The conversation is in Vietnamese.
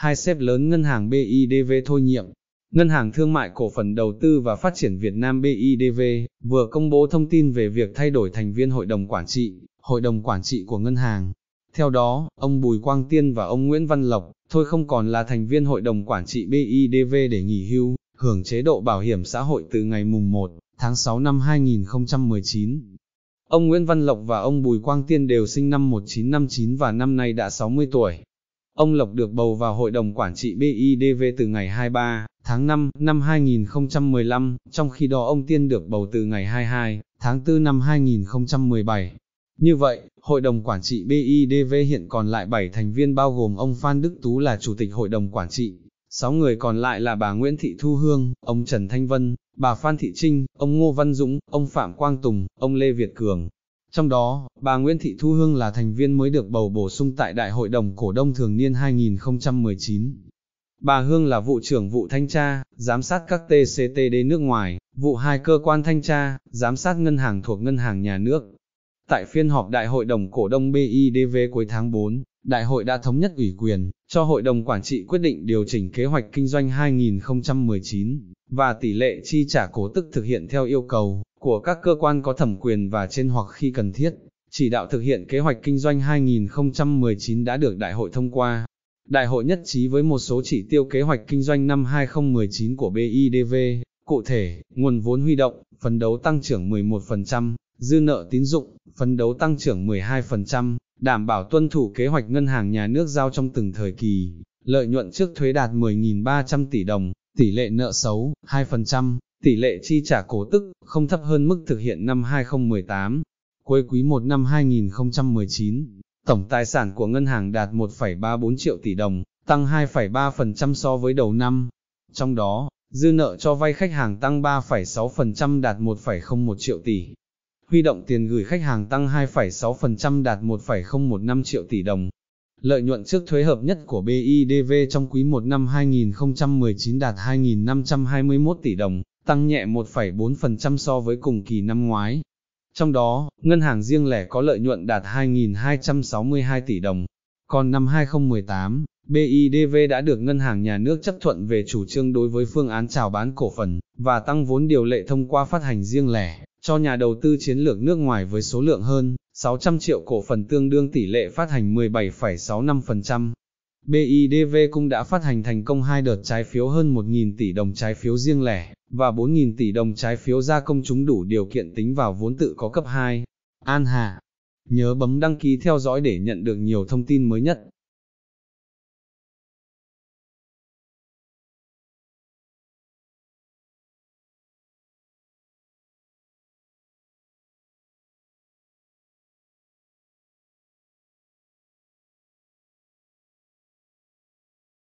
hai xếp lớn ngân hàng BIDV thôi nhiệm. Ngân hàng Thương mại Cổ phần Đầu tư và Phát triển Việt Nam BIDV vừa công bố thông tin về việc thay đổi thành viên Hội đồng Quản trị, Hội đồng Quản trị của ngân hàng. Theo đó, ông Bùi Quang Tiên và ông Nguyễn Văn Lộc thôi không còn là thành viên Hội đồng Quản trị BIDV để nghỉ hưu, hưởng chế độ bảo hiểm xã hội từ ngày mùng 1 tháng 6 năm 2019. Ông Nguyễn Văn Lộc và ông Bùi Quang Tiên đều sinh năm 1959 và năm nay đã 60 tuổi. Ông Lộc được bầu vào Hội đồng Quản trị BIDV từ ngày 23 tháng 5 năm 2015, trong khi đó ông Tiên được bầu từ ngày 22 tháng 4 năm 2017. Như vậy, Hội đồng Quản trị BIDV hiện còn lại 7 thành viên bao gồm ông Phan Đức Tú là Chủ tịch Hội đồng Quản trị, 6 người còn lại là bà Nguyễn Thị Thu Hương, ông Trần Thanh Vân, bà Phan Thị Trinh, ông Ngô Văn Dũng, ông Phạm Quang Tùng, ông Lê Việt Cường, trong đó, bà Nguyễn Thị Thu Hương là thành viên mới được bầu bổ sung tại Đại hội đồng cổ đông thường niên 2019. Bà Hương là vụ trưởng vụ thanh tra, giám sát các TCTD nước ngoài, vụ hai cơ quan thanh tra, giám sát ngân hàng thuộc ngân hàng nhà nước. Tại phiên họp Đại hội đồng cổ đông BIDV cuối tháng 4, Đại hội đã thống nhất ủy quyền cho Hội đồng Quản trị quyết định điều chỉnh kế hoạch kinh doanh 2019 và tỷ lệ chi trả cổ tức thực hiện theo yêu cầu của các cơ quan có thẩm quyền và trên hoặc khi cần thiết, chỉ đạo thực hiện kế hoạch kinh doanh 2019 đã được đại hội thông qua. Đại hội nhất trí với một số chỉ tiêu kế hoạch kinh doanh năm 2019 của BIDV, cụ thể, nguồn vốn huy động, phấn đấu tăng trưởng 11%, dư nợ tín dụng, phấn đấu tăng trưởng 12%, đảm bảo tuân thủ kế hoạch ngân hàng nhà nước giao trong từng thời kỳ, lợi nhuận trước thuế đạt 10.300 tỷ đồng, tỷ lệ nợ xấu 2%, tỷ lệ chi trả cổ tức không thấp hơn mức thực hiện năm 2018. Cuối quý 1 năm 2019, tổng tài sản của ngân hàng đạt 1,34 triệu tỷ đồng, tăng 2,3% so với đầu năm. Trong đó, dư nợ cho vay khách hàng tăng 3,6% đạt 1,01 triệu tỷ. Huy động tiền gửi khách hàng tăng 2,6% đạt 1,015 triệu tỷ đồng. Lợi nhuận trước thuế hợp nhất của BIDV trong quý 1 năm 2019 đạt 2.521 tỷ đồng, tăng nhẹ 1,4% so với cùng kỳ năm ngoái. Trong đó, ngân hàng riêng lẻ có lợi nhuận đạt 2.262 tỷ đồng. Còn năm 2018, BIDV đã được Ngân hàng Nhà nước chấp thuận về chủ trương đối với phương án chào bán cổ phần và tăng vốn điều lệ thông qua phát hành riêng lẻ cho nhà đầu tư chiến lược nước ngoài với số lượng hơn 600 triệu cổ phần tương đương tỷ lệ phát hành 17,65%. BIDV cũng đã phát hành thành công hai đợt trái phiếu hơn 1.000 tỷ đồng trái phiếu riêng lẻ, và 4.000 tỷ đồng trái phiếu ra công chúng đủ điều kiện tính vào vốn tự có cấp 2. An Hà Nhớ bấm đăng ký theo dõi để nhận được nhiều thông tin mới nhất.